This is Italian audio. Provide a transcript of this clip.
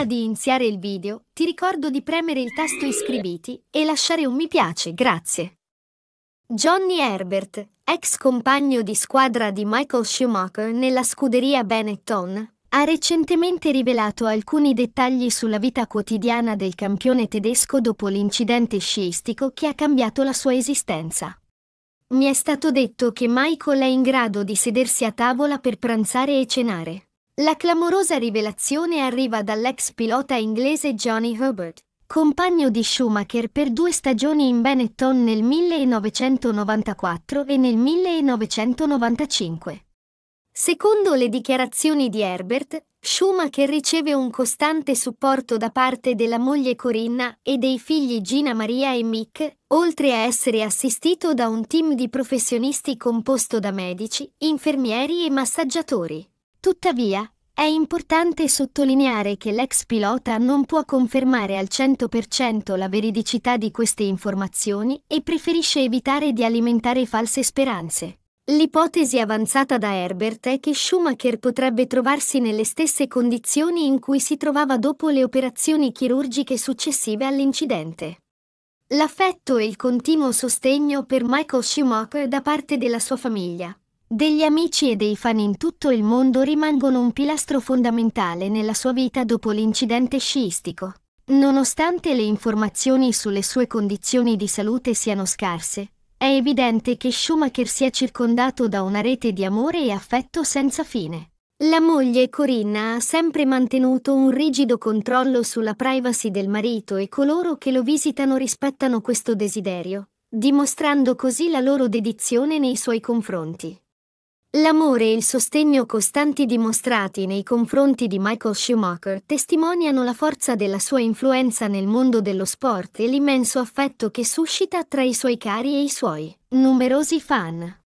Prima di iniziare il video, ti ricordo di premere il tasto iscriviti e lasciare un mi piace, grazie. Johnny Herbert, ex compagno di squadra di Michael Schumacher nella scuderia Benetton, ha recentemente rivelato alcuni dettagli sulla vita quotidiana del campione tedesco dopo l'incidente sciistico che ha cambiato la sua esistenza. Mi è stato detto che Michael è in grado di sedersi a tavola per pranzare e cenare. La clamorosa rivelazione arriva dall'ex pilota inglese Johnny Herbert, compagno di Schumacher per due stagioni in Benetton nel 1994 e nel 1995. Secondo le dichiarazioni di Herbert, Schumacher riceve un costante supporto da parte della moglie Corinna e dei figli Gina Maria e Mick, oltre a essere assistito da un team di professionisti composto da medici, infermieri e massaggiatori. Tuttavia, è importante sottolineare che l'ex pilota non può confermare al 100% la veridicità di queste informazioni e preferisce evitare di alimentare false speranze. L'ipotesi avanzata da Herbert è che Schumacher potrebbe trovarsi nelle stesse condizioni in cui si trovava dopo le operazioni chirurgiche successive all'incidente. L'affetto e il continuo sostegno per Michael Schumacher da parte della sua famiglia, degli amici e dei fan in tutto il mondo rimangono un pilastro fondamentale nella sua vita dopo l'incidente sciistico. Nonostante le informazioni sulle sue condizioni di salute siano scarse, è evidente che Schumacher si è circondato da una rete di amore e affetto senza fine. La moglie Corinna ha sempre mantenuto un rigido controllo sulla privacy del marito e coloro che lo visitano rispettano questo desiderio, dimostrando così la loro dedizione nei suoi confronti. L'amore e il sostegno costanti dimostrati nei confronti di Michael Schumacher testimoniano la forza della sua influenza nel mondo dello sport e l'immenso affetto che suscita tra i suoi cari e i suoi numerosi fan.